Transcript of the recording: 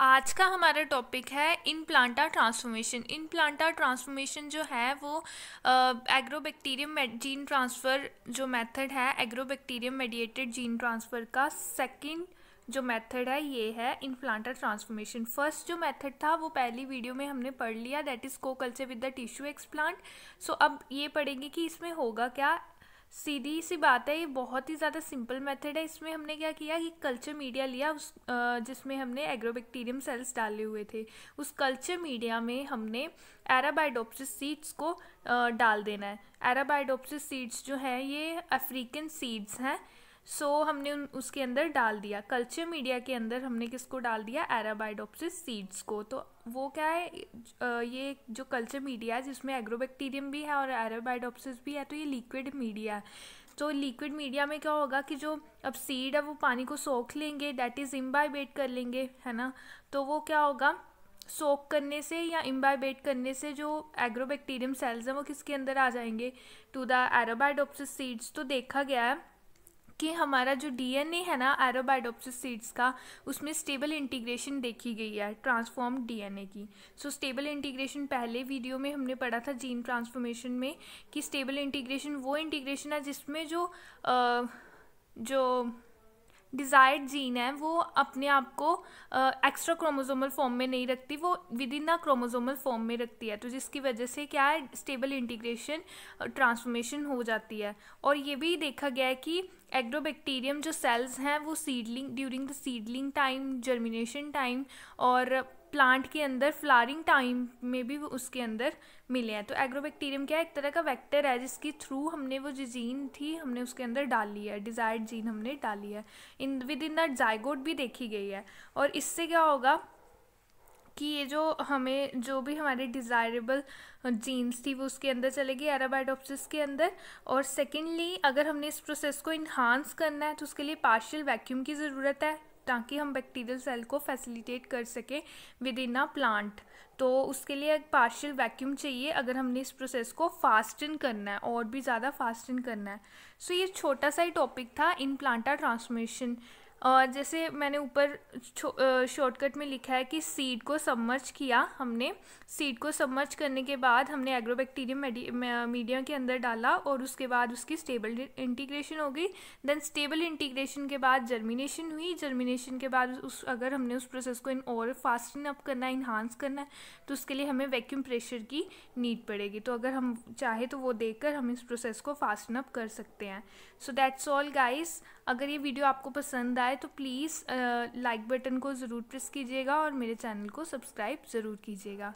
आज का हमारा टॉपिक है in planta transformation in planta transformation जो है वो एग्रोबैक्टीरियम जीन ट्रांसफ़र जो मेथड है एग्रोबैक्टीरियम मेडिएटेड जीन ट्रांसफ़र का सेकंड जो मेथड है ये है इन प्लांटा ट्रांसफॉर्मेशन फर्स्ट जो मेथड था वो पहली वीडियो में हमने पढ़ लिया that is co culture with the tissue explant so अब ये पढ़ेंगे कि इसमें होगा क्या सीधी सी बात है ये बहुत ही ज़्यादा सिंपल मेथड है इसमें हमने क्या किया कि कल्चर मीडिया लिया उस जिसमें हमने एग्रोबैक्टीरियम सेल्स डाले हुए थे उस कल्चर मीडिया में हमने एराबाइडोप्सिस सीड्स को डाल देना है एराबाइडोप्सिस सीड्स जो हैं ये अफ्रीकन सीड्स हैं सो so, हमने उसके अंदर डाल दिया कल्चर मीडिया के अंदर हमने किसको डाल दिया एराबाइडोप्सिस सीड्स को तो वो क्या है ये जो कल्चर मीडिया है जिसमें एग्रोबैक्टीरियम भी है और एराबाइडोप्सिस भी है तो ये लिक्विड मीडिया है तो लिक्विड मीडिया में क्या होगा कि जो अब सीड है वो पानी को सोख लेंगे डैट इज़ इम्बाइबेट कर लेंगे है ना तो वो क्या होगा सोख करने से या इम्बाइबेट करने से जो एग्रोबैक्टीरियम सेल्स हैं वो किसके अंदर आ जाएंगे टू द एराबाइडोप्सिस सीड्स तो देखा गया है कि हमारा जो डीएनए है ना एरोबाइडोप्सिस सीड्स का उसमें स्टेबल इंटीग्रेशन देखी गई है ट्रांसफॉर्म डीएनए की सो स्टेबल इंटीग्रेशन पहले वीडियो में हमने पढ़ा था जीन ट्रांसफॉर्मेशन में कि स्टेबल इंटीग्रेशन वो इंटीग्रेशन है जिसमें जो आ, जो डिज़ायर्ड जीन है वो अपने आप को एक्स्ट्रा क्रोमोजोमल फॉर्म में नहीं रखती वो within a chromosomal form में रखती है तो जिसकी वजह से क्या है स्टेबल इंटीग्रेशन ट्रांसफॉर्मेशन हो जाती है और ये भी देखा गया है कि एग्रोबैक्टीरियम जो सेल्स हैं वो seedling during the seedling time germination time और प्लांट के अंदर फ्लारिंग टाइम में भी उसके अंदर मिले हैं तो एग्रोबैक्टीरियम क्या है एक तरह का वेक्टर है जिसके थ्रू हमने वो जो जीन थी हमने उसके अंदर डाली है डिज़ायर्ड जीन हमने डाली है in within that zygote भी देखी गई है और इससे क्या होगा कि ये जो हमें जो भी हमारे डिज़ायरेबल जीन्स थी वो उसके अंदर चलेगी एराबाइडोप्सिस के अंदर और सेकेंडली अगर हमने इस प्रोसेस को इन्हांस करना है तो उसके लिए पार्शियल वैक्यूम की ज़रूरत है ताकि हम बैक्टीरियल सेल को फैसिलिटेट कर सकें विद इन अ प्लांट तो उसके लिए एक पार्शियल वैक्यूम चाहिए अगर हमने इस प्रोसेस को फास्टन करना है और भी ज़्यादा फास्टन करना है सो so, ये छोटा सा ही टॉपिक था इन प्लांटा ट्रांसमिशन और जैसे मैंने ऊपर शॉर्टकट में लिखा है कि सीड को सबमर्ज किया हमने सीड को सबमर्ज करने के बाद हमने एग्रोबैक्टीरियम मीडिया के अंदर डाला और उसके बाद उसकी स्टेबल इंटीग्रेशन हो गई देन स्टेबल इंटीग्रेशन के बाद जर्मिनेशन हुई जर्मिनेशन के बाद उस अगर हमने उस प्रोसेस को इन और फास्टन अप करना है इन्हांस करना है तो उसके लिए हमें वैक्यूम प्रेशर की नीड पड़ेगी तो अगर हम चाहे तो वो देख हम इस प्रोसेस को फास्टन अप कर सकते हैं सो दैट्स ऑल गाइस अगर ये वीडियो आपको पसंद आए आए तो प्लीज़ लाइक बटन को ज़रूर प्रेस कीजिएगा और मेरे चैनल को सब्सक्राइब ज़रूर कीजिएगा